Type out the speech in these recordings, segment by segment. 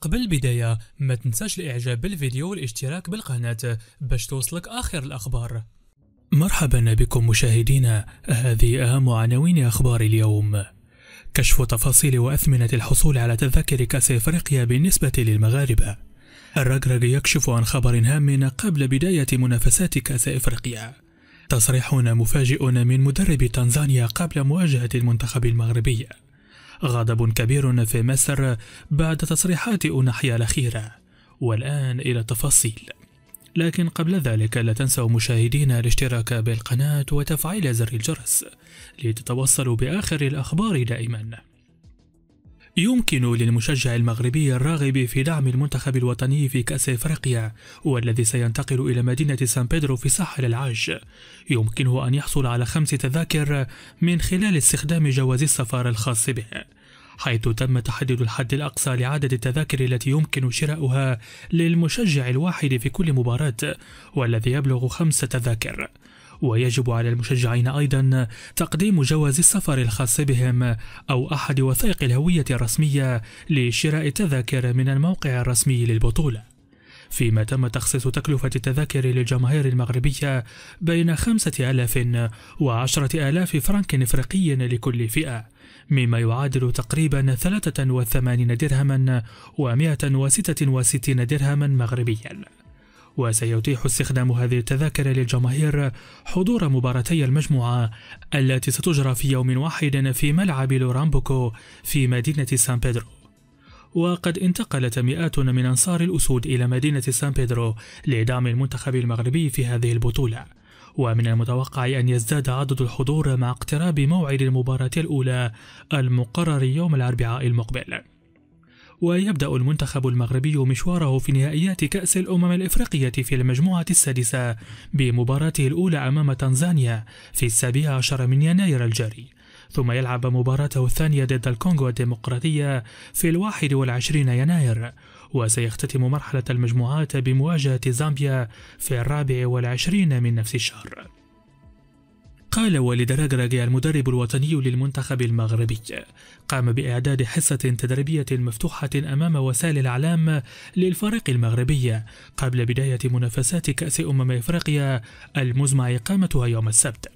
قبل البداية ما تنساش الاعجاب بالفيديو والاشتراك بالقناة باش توصلك اخر الاخبار مرحبا بكم مشاهدينا هذه اهم عناوين اخبار اليوم كشف تفاصيل واثمنة الحصول على تذاكر كاس افريقيا بالنسبة للمغاربة الرجرج يكشف عن خبر هام قبل بداية منافسات كاس افريقيا تصريح مفاجئ من مدرب تنزانيا قبل مواجهة المنتخب المغربي غضب كبير في مصر بعد تصريحات أونحيا الأخيرة والآن إلى التفاصيل لكن قبل ذلك لا تنسوا مشاهدينا الاشتراك بالقناة وتفعيل زر الجرس لتتوصلوا بآخر الأخبار دائماً يمكن للمشجع المغربي الراغب في دعم المنتخب الوطني في كأس إفريقيا والذي سينتقل إلى مدينة سان بيدرو في ساحل العاج يمكنه أن يحصل على خمس تذاكر من خلال استخدام جواز السفر الخاص به حيث تم تحديد الحد الأقصى لعدد التذاكر التي يمكن شراؤها للمشجع الواحد في كل مباراة والذي يبلغ خمس تذاكر ويجب على المشجعين أيضا تقديم جواز السفر الخاص بهم أو أحد وثائق الهوية الرسمية لشراء تذاكر من الموقع الرسمي للبطولة فيما تم تخصيص تكلفة التذاكر للجماهير المغربية بين خمسة آلاف وعشرة آلاف فرنك إفريقي لكل فئة مما يعادل تقريبا 83 درهما و166 درهما مغربيا وسيتيح استخدام هذه التذاكر للجماهير حضور مباراتي المجموعة التي ستجرى في يوم واحد في ملعب لورامبوكو في مدينة سان بيدرو وقد انتقلت مئات من أنصار الأسود إلى مدينة سان بيدرو لدعم المنتخب المغربي في هذه البطولة ومن المتوقع أن يزداد عدد الحضور مع اقتراب موعد المباراة الأولى المقرر يوم الأربعاء المقبل ويبدأ المنتخب المغربي مشواره في نهائيات كأس الأمم الإفريقية في المجموعة السادسة بمباراته الأولى أمام تنزانيا في السابع عشر من يناير الجاري ثم يلعب مباراته الثانية ضد الكونغو الديمقراطية في الواحد والعشرين يناير وسيختتم مرحلة المجموعات بمواجهة زامبيا في الرابع والعشرين من نفس الشهر قال والد راجراجي المدرب الوطني للمنتخب المغربي قام بإعداد حصة تدريبية مفتوحة أمام وسائل الإعلام للفريق المغربي قبل بداية منافسات كأس أمم إفريقيا المزمع إقامتها يوم السبت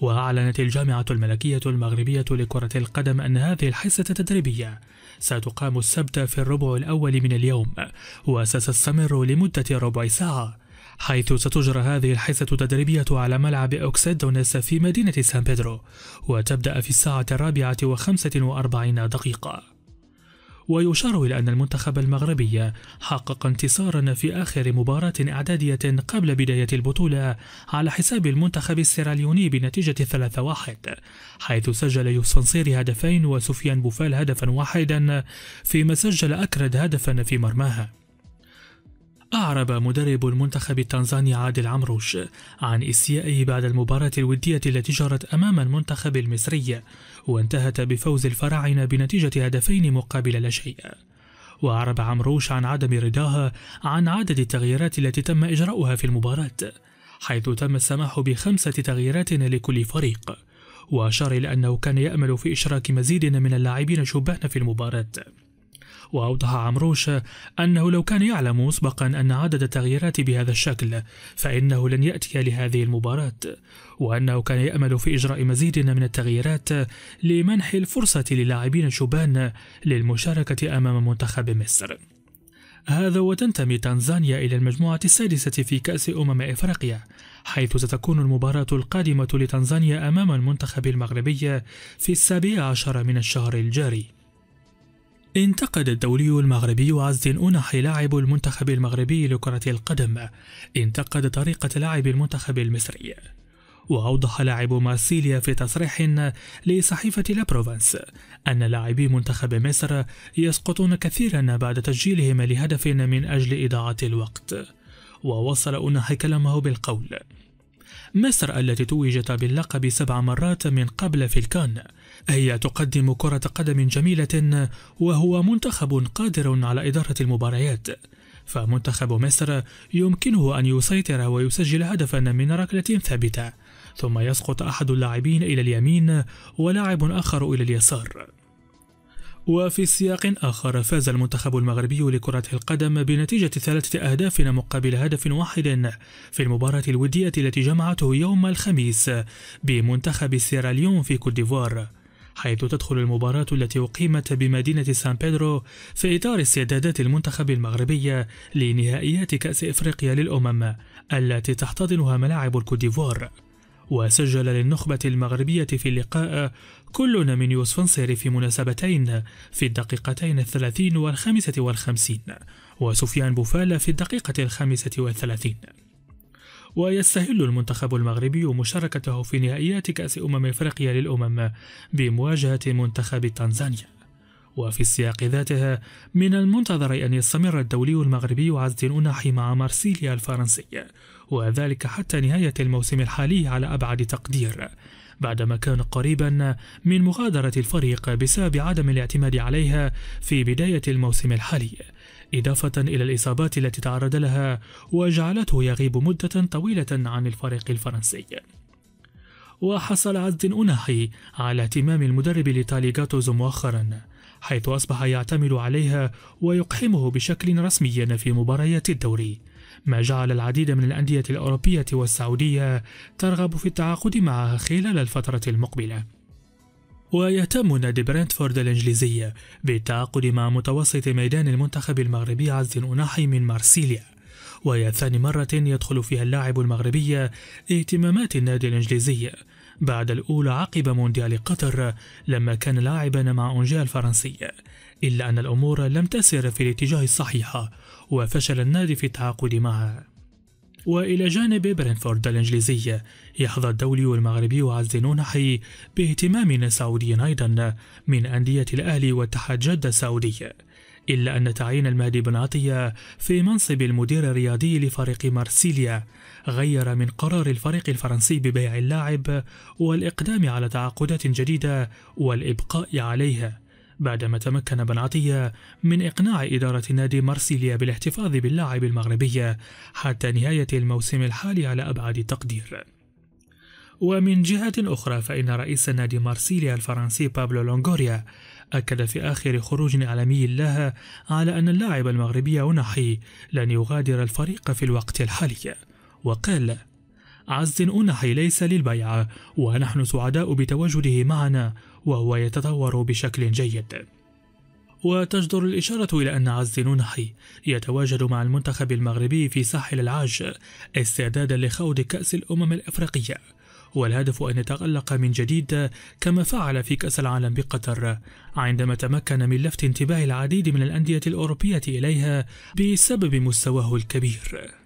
وأعلنت الجامعة الملكية المغربية لكرة القدم أن هذه الحصة التدريبية ستقام السبت في الربع الأول من اليوم وستستمر لمدة ربع ساعة حيث ستجرى هذه الحصة التدريبية على ملعب أوكسيدونس في مدينة سان بيدرو وتبدأ في الساعة الرابعة وخمسة وأربعين دقيقة ويشار إلى أن المنتخب المغربي حقق انتصارا في آخر مباراة إعدادية قبل بداية البطولة على حساب المنتخب السيراليوني بنتيجة 3-1 حيث سجل يوسفنصير هدفين وسفيان بوفال هدفا واحدا فيما سجل أكرد هدفا في مرماها أعرب مدرب المنتخب التنزاني عادل عمروش عن إسيائه بعد المباراة الودية التي جرت أمام المنتخب المصري وانتهت بفوز الفراعنة بنتيجة هدفين مقابل لا شيء وأعرب عمروش عن عدم رضاه عن عدد التغييرات التي تم إجراؤها في المباراة حيث تم السماح بخمسة تغييرات لكل فريق وأشار إلى أنه كان يأمل في إشراك مزيد من اللاعبين شبان في المباراة وأوضح عمروش أنه لو كان يعلم مسبقا أن عدد التغييرات بهذا الشكل فإنه لن يأتي لهذه المباراة وأنه كان يأمل في إجراء مزيد من التغييرات لمنح الفرصة للاعبين الشبان للمشاركة أمام منتخب مصر هذا وتنتمي تنزانيا إلى المجموعة السادسة في كأس أمم إفريقيا حيث ستكون المباراة القادمة لتنزانيا أمام المنتخب المغربي في السابع عشر من الشهر الجاري انتقد الدولي المغربي عزدين أوناحي لاعب المنتخب المغربي لكرة القدم انتقد طريقة لعب المنتخب المصري وأوضح لاعب مارسيليا في تصريح لصحيفة لا بروفانس أن لاعبي منتخب مصر يسقطون كثيرا بعد تسجيلهم لهدف من أجل إضاعة الوقت ووصل أوناحي كلامه بالقول مصر التي توجت باللقب سبع مرات من قبل في الكان هي تقدم كرة قدم جميلة وهو منتخب قادر على إدارة المباريات فمنتخب مصر يمكنه أن يسيطر ويسجل هدفا من ركلة ثابتة ثم يسقط أحد اللاعبين إلى اليمين ولاعب آخر إلى اليسار وفي سياق آخر فاز المنتخب المغربي لكرة القدم بنتيجة ثلاثة أهداف مقابل هدف واحد في المباراة الودية التي جمعته يوم الخميس بمنتخب سيراليون في كوت ديفوار حيث تدخل المباراة التي أقيمت بمدينة سان بيدرو في إطار استعدادات المنتخب المغربية لنهائيات كأس إفريقيا للأمم التي تحتضنها ملاعب الكوديفور وسجل للنخبة المغربية في اللقاء كل من يوسف نصيري في مناسبتين في الدقيقتين الثلاثين والخامسة والخمسين وسفيان بوفال في الدقيقة الخامسة والثلاثين ويستهل المنتخب المغربي مشاركته في نهائيات كأس أمم إفريقيا للأمم بمواجهة منتخب تنزانيا وفي السياق ذاتها من المنتظر أن يستمر الدولي المغربي عز أناحي مع مارسيليا الفرنسي وذلك حتى نهاية الموسم الحالي على أبعد تقدير بعدما كان قريبا من مغادرة الفريق بسبب عدم الاعتماد عليها في بداية الموسم الحالي إضافة إلى الإصابات التي تعرض لها وجعلته يغيب مدة طويلة عن الفريق الفرنسي وحصل عز أناحي على اهتمام المدرب الإيطالي جاتوزو مؤخرا حيث أصبح يعتمد عليها ويقحمه بشكل رسمي في مباريات الدوري ما جعل العديد من الأندية الأوروبية والسعودية ترغب في التعاقد معه خلال الفترة المقبلة ويهتم نادي برنتفورد الإنجليزية بالتعاقد مع متوسط ميدان المنتخب المغربي عز أناحي من مارسيليا وهي ثاني مرة يدخل فيها اللاعب المغربي اهتمامات النادي الإنجليزي بعد الأولى عقب مونديال قطر لما كان لاعبا مع أنجيا الفرنسي إلا أن الأمور لم تسر في الاتجاه الصحيح وفشل النادي في التعاقد معه وإلى جانب برينفورد الإنجليزية يحظى الدولي والمغربي وعزنون حي باهتمام سعودي أيضا من أندية الأهلي واتحاد جدة السعودي إلا أن تعيين المهدي بن عطية في منصب المدير الرياضي لفريق مارسيليا غير من قرار الفريق الفرنسي ببيع اللاعب والإقدام على تعاقدات جديدة والإبقاء عليها بعدما تمكن عطية من إقناع إدارة نادي مارسيليا بالاحتفاظ باللاعب المغربي حتى نهاية الموسم الحالي على أبعد التقدير. ومن جهة أخرى فإن رئيس نادي مارسيليا الفرنسي بابلو لونغوريا أكد في آخر خروج إعلامي له على أن اللاعب المغربي أوناحي لن يغادر الفريق في الوقت الحالي وقال عز أنحي ليس للبيع ونحن سعداء بتواجده معنا وهو يتطور بشكل جيد وتجدر الإشارة إلى أن عز نونحي يتواجد مع المنتخب المغربي في ساحل العاج استعدادا لخوض كأس الأمم الأفريقية والهدف أن يتألق من جديد كما فعل في كأس العالم بقطر عندما تمكن من لفت انتباه العديد من الأندية الأوروبية إليها بسبب مستواه الكبير